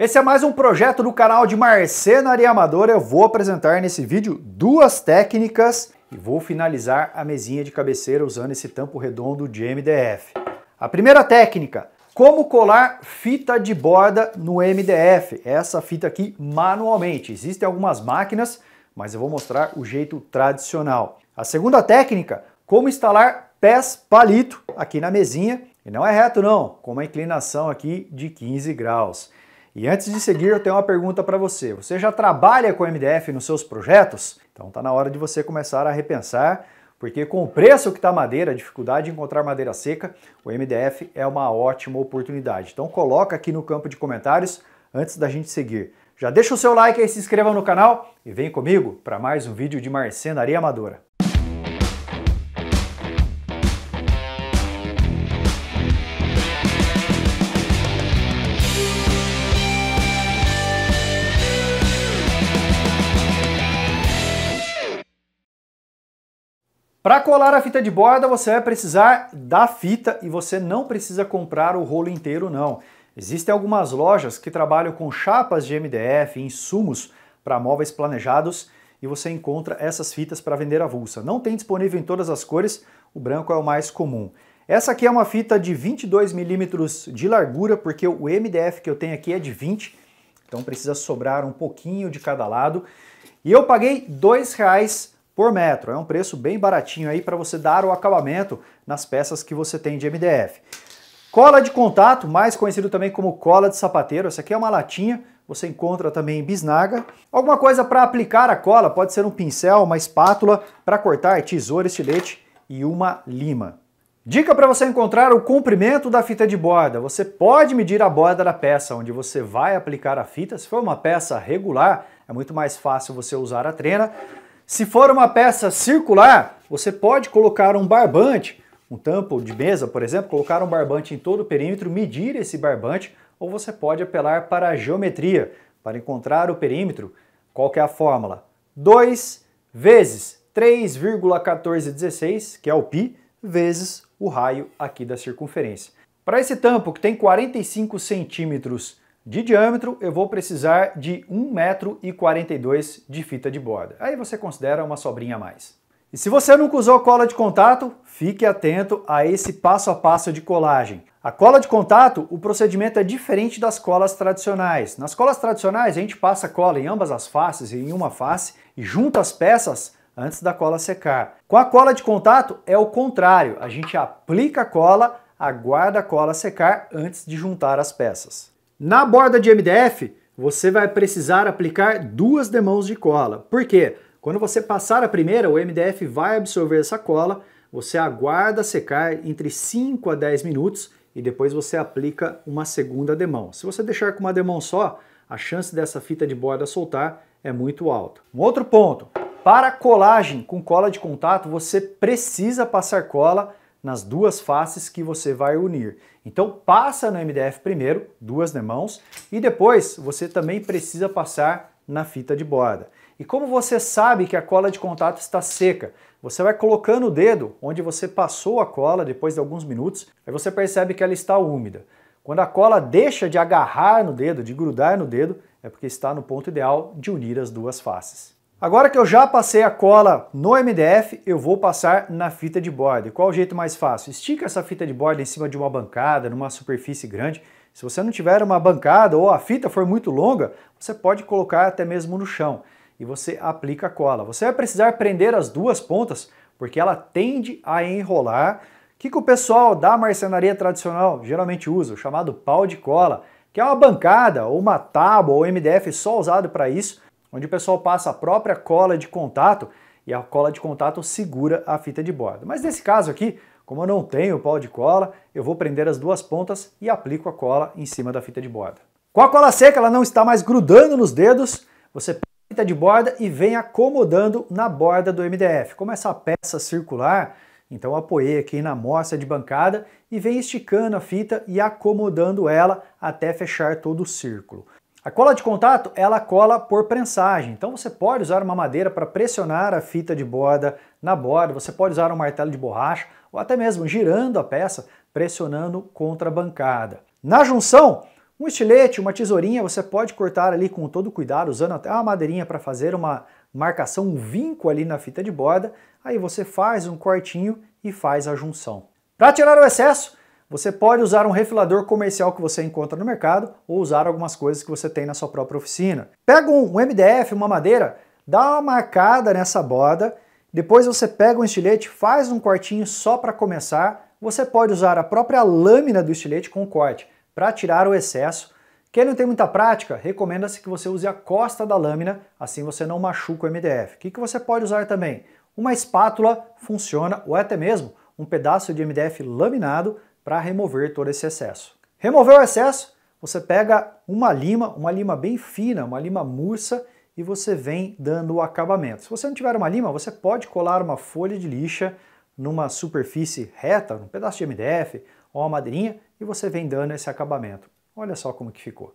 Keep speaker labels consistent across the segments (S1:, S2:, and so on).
S1: Esse é mais um projeto do canal de Marcenaria Amadora. Eu vou apresentar nesse vídeo duas técnicas e vou finalizar a mesinha de cabeceira usando esse tampo redondo de MDF. A primeira técnica, como colar fita de borda no MDF. Essa fita aqui manualmente. Existem algumas máquinas, mas eu vou mostrar o jeito tradicional. A segunda técnica, como instalar pés palito aqui na mesinha. E não é reto não, com uma inclinação aqui de 15 graus. E antes de seguir, eu tenho uma pergunta para você. Você já trabalha com MDF nos seus projetos? Então está na hora de você começar a repensar, porque com o preço que está a madeira, a dificuldade de encontrar madeira seca, o MDF é uma ótima oportunidade. Então coloca aqui no campo de comentários antes da gente seguir. Já deixa o seu like aí, se inscreva no canal e vem comigo para mais um vídeo de marcenaria amadora. Para colar a fita de borda, você vai precisar da fita e você não precisa comprar o rolo inteiro não. Existem algumas lojas que trabalham com chapas de MDF insumos para móveis planejados e você encontra essas fitas para vender avulsa. Não tem disponível em todas as cores, o branco é o mais comum. Essa aqui é uma fita de 22 milímetros de largura, porque o MDF que eu tenho aqui é de 20, então precisa sobrar um pouquinho de cada lado. E eu paguei R$ 2,00 por metro. É um preço bem baratinho aí para você dar o acabamento nas peças que você tem de MDF. Cola de contato, mais conhecido também como cola de sapateiro. Essa aqui é uma latinha, você encontra também em bisnaga. Alguma coisa para aplicar a cola, pode ser um pincel, uma espátula para cortar, tesoura, estilete e uma lima. Dica para você encontrar o comprimento da fita de borda. Você pode medir a borda da peça onde você vai aplicar a fita. Se for uma peça regular, é muito mais fácil você usar a trena. Se for uma peça circular, você pode colocar um barbante, um tampo de mesa, por exemplo, colocar um barbante em todo o perímetro, medir esse barbante, ou você pode apelar para a geometria, para encontrar o perímetro. Qual é a fórmula? 2 vezes 3,1416, que é o π, vezes o raio aqui da circunferência. Para esse tampo, que tem 45 centímetros de diâmetro, eu vou precisar de 1,42m de fita de borda. Aí você considera uma sobrinha a mais. E se você nunca usou cola de contato, fique atento a esse passo a passo de colagem. A cola de contato, o procedimento é diferente das colas tradicionais. Nas colas tradicionais, a gente passa cola em ambas as faces, em uma face, e junta as peças antes da cola secar. Com a cola de contato, é o contrário. A gente aplica a cola, aguarda a cola secar antes de juntar as peças. Na borda de MDF, você vai precisar aplicar duas demãos de cola. Por quê? Quando você passar a primeira, o MDF vai absorver essa cola, você aguarda secar entre 5 a 10 minutos e depois você aplica uma segunda demão. Se você deixar com uma demão só, a chance dessa fita de borda soltar é muito alta. Um outro ponto, para colagem com cola de contato, você precisa passar cola nas duas faces que você vai unir. Então passa no MDF primeiro, duas demãos, e depois você também precisa passar na fita de borda. E como você sabe que a cola de contato está seca, você vai colocando o dedo onde você passou a cola depois de alguns minutos, aí você percebe que ela está úmida. Quando a cola deixa de agarrar no dedo, de grudar no dedo, é porque está no ponto ideal de unir as duas faces. Agora que eu já passei a cola no MDF, eu vou passar na fita de borda. Qual o jeito mais fácil? Estica essa fita de borda em cima de uma bancada, numa superfície grande. Se você não tiver uma bancada ou a fita for muito longa, você pode colocar até mesmo no chão e você aplica a cola. Você vai precisar prender as duas pontas, porque ela tende a enrolar. O que, que o pessoal da marcenaria tradicional geralmente usa? O chamado pau de cola, que é uma bancada ou uma tábua ou MDF só usado para isso, onde o pessoal passa a própria cola de contato e a cola de contato segura a fita de borda. Mas nesse caso aqui, como eu não tenho pau de cola, eu vou prender as duas pontas e aplico a cola em cima da fita de borda. Com a cola seca, ela não está mais grudando nos dedos, você pega a fita de borda e vem acomodando na borda do MDF. Como essa peça circular, então apoiei aqui na amostra de bancada e vem esticando a fita e acomodando ela até fechar todo o círculo. A cola de contato, ela cola por prensagem, então você pode usar uma madeira para pressionar a fita de borda na borda, você pode usar um martelo de borracha ou até mesmo girando a peça, pressionando contra a bancada. Na junção, um estilete, uma tesourinha, você pode cortar ali com todo cuidado, usando até uma madeirinha para fazer uma marcação, um vinco ali na fita de borda, aí você faz um cortinho e faz a junção. Para tirar o excesso, você pode usar um refilador comercial que você encontra no mercado ou usar algumas coisas que você tem na sua própria oficina. Pega um MDF, uma madeira, dá uma marcada nessa borda, depois você pega um estilete, faz um cortinho só para começar. Você pode usar a própria lâmina do estilete com corte para tirar o excesso. Quem não tem muita prática, recomenda-se que você use a costa da lâmina, assim você não machuca o MDF. O que, que você pode usar também? Uma espátula funciona, ou até mesmo um pedaço de MDF laminado para remover todo esse excesso. Removeu o excesso, você pega uma lima, uma lima bem fina, uma lima mursa, e você vem dando o acabamento. Se você não tiver uma lima, você pode colar uma folha de lixa numa superfície reta, um pedaço de MDF ou uma madeirinha, e você vem dando esse acabamento. Olha só como que ficou.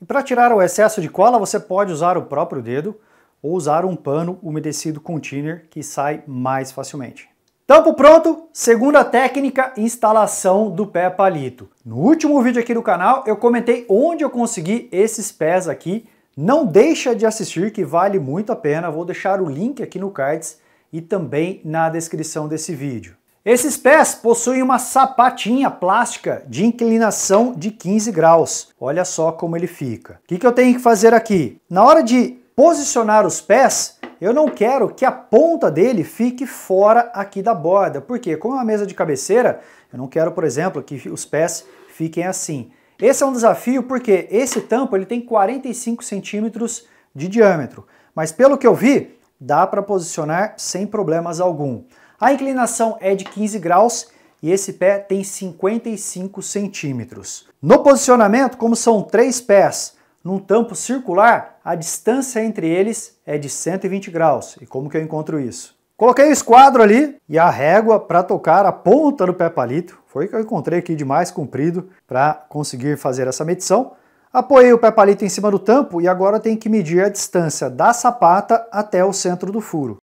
S1: E para tirar o excesso de cola, você pode usar o próprio dedo ou usar um pano umedecido com thinner que sai mais facilmente. Tampo pronto, segunda técnica, instalação do pé palito. No último vídeo aqui do canal eu comentei onde eu consegui esses pés aqui. Não deixa de assistir que vale muito a pena, vou deixar o link aqui no cards e também na descrição desse vídeo. Esses pés possuem uma sapatinha plástica de inclinação de 15 graus. Olha só como ele fica. O que, que eu tenho que fazer aqui? Na hora de posicionar os pés, eu não quero que a ponta dele fique fora aqui da borda. porque Como é uma mesa de cabeceira, eu não quero, por exemplo, que os pés fiquem assim. Esse é um desafio porque esse tampo ele tem 45 centímetros de diâmetro. Mas pelo que eu vi, dá para posicionar sem problemas algum. A inclinação é de 15 graus e esse pé tem 55 centímetros. No posicionamento, como são três pés num tampo circular, a distância entre eles é de 120 graus. E como que eu encontro isso? Coloquei o esquadro ali e a régua para tocar a ponta do pé palito. Foi o que eu encontrei aqui de mais comprido para conseguir fazer essa medição. Apoiei o pé palito em cima do tampo e agora tenho que medir a distância da sapata até o centro do furo.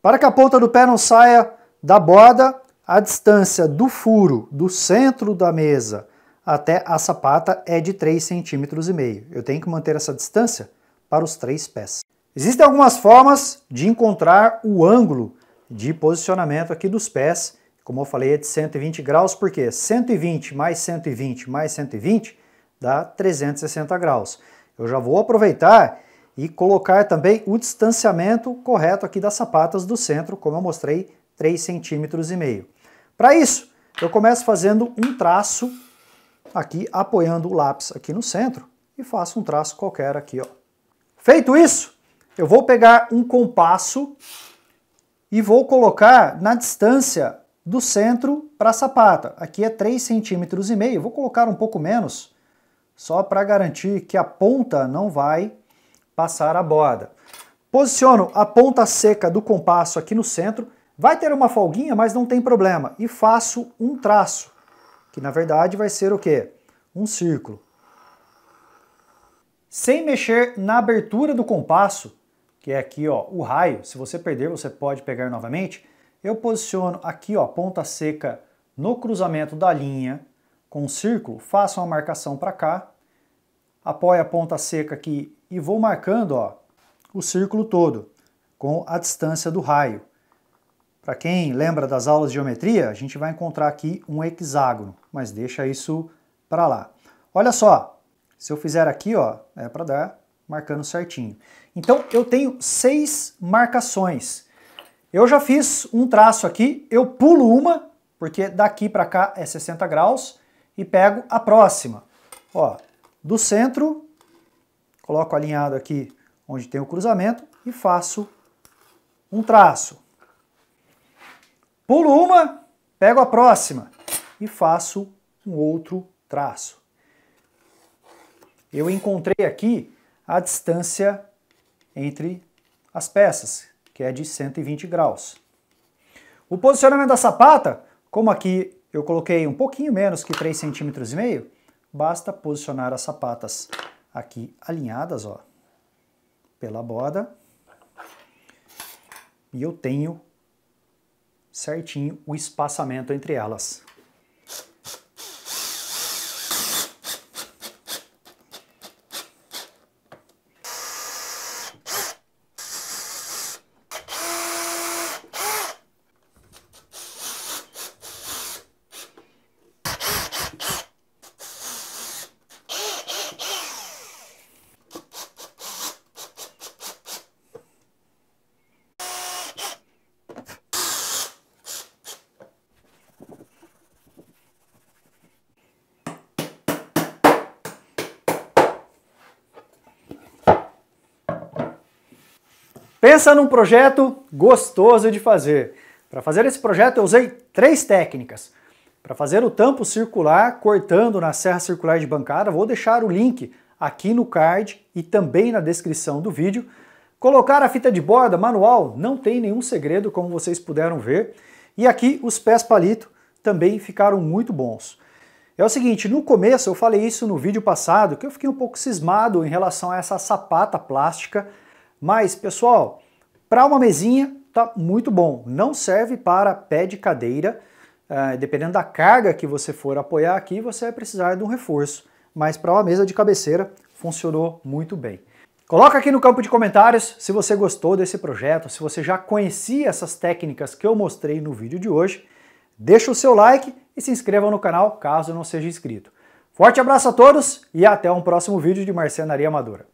S1: Para que a ponta do pé não saia da borda, a distância do furo do centro da mesa até a sapata é de 3,5 cm. Eu tenho que manter essa distância para os três pés. Existem algumas formas de encontrar o ângulo de posicionamento aqui dos pés, como eu falei, é de 120 graus, porque 120 mais 120 mais 120 dá 360 graus. Eu já vou aproveitar e colocar também o distanciamento correto aqui das sapatas do centro, como eu mostrei, 3 centímetros e meio. Para isso, eu começo fazendo um traço aqui, apoiando o lápis aqui no centro e faço um traço qualquer aqui, ó, Feito isso, eu vou pegar um compasso e vou colocar na distância do centro para a sapata. Aqui é 3,5 centímetros e meio, vou colocar um pouco menos, só para garantir que a ponta não vai passar a borda. Posiciono a ponta seca do compasso aqui no centro, vai ter uma folguinha, mas não tem problema, e faço um traço, que na verdade vai ser o quê? Um círculo sem mexer na abertura do compasso, que é aqui ó, o raio, se você perder você pode pegar novamente, eu posiciono aqui ó, ponta seca no cruzamento da linha com o círculo, faço uma marcação para cá, apoio a ponta seca aqui e vou marcando ó, o círculo todo com a distância do raio. Para quem lembra das aulas de geometria, a gente vai encontrar aqui um hexágono, mas deixa isso para lá. Olha só, se eu fizer aqui, ó, é para dar marcando certinho. Então eu tenho seis marcações. Eu já fiz um traço aqui, eu pulo uma, porque daqui para cá é 60 graus, e pego a próxima. Ó, do centro, coloco alinhado aqui onde tem o cruzamento e faço um traço. Pulo uma, pego a próxima e faço um outro traço eu encontrei aqui a distância entre as peças, que é de 120 graus. O posicionamento da sapata, como aqui eu coloquei um pouquinho menos que 3,5 cm, basta posicionar as sapatas aqui alinhadas, ó, pela borda. E eu tenho certinho o espaçamento entre elas. Pensa num projeto gostoso de fazer. Para fazer esse projeto eu usei três técnicas. Para fazer o tampo circular, cortando na serra circular de bancada, vou deixar o link aqui no card e também na descrição do vídeo. Colocar a fita de borda manual não tem nenhum segredo, como vocês puderam ver. E aqui os pés palito também ficaram muito bons. É o seguinte, no começo eu falei isso no vídeo passado, que eu fiquei um pouco cismado em relação a essa sapata plástica mas, pessoal, para uma mesinha tá muito bom. Não serve para pé de cadeira. Uh, dependendo da carga que você for apoiar aqui, você vai precisar de um reforço. Mas para uma mesa de cabeceira, funcionou muito bem. Coloca aqui no campo de comentários se você gostou desse projeto, se você já conhecia essas técnicas que eu mostrei no vídeo de hoje. Deixa o seu like e se inscreva no canal caso não seja inscrito. Forte abraço a todos e até um próximo vídeo de Marcenaria Amadora.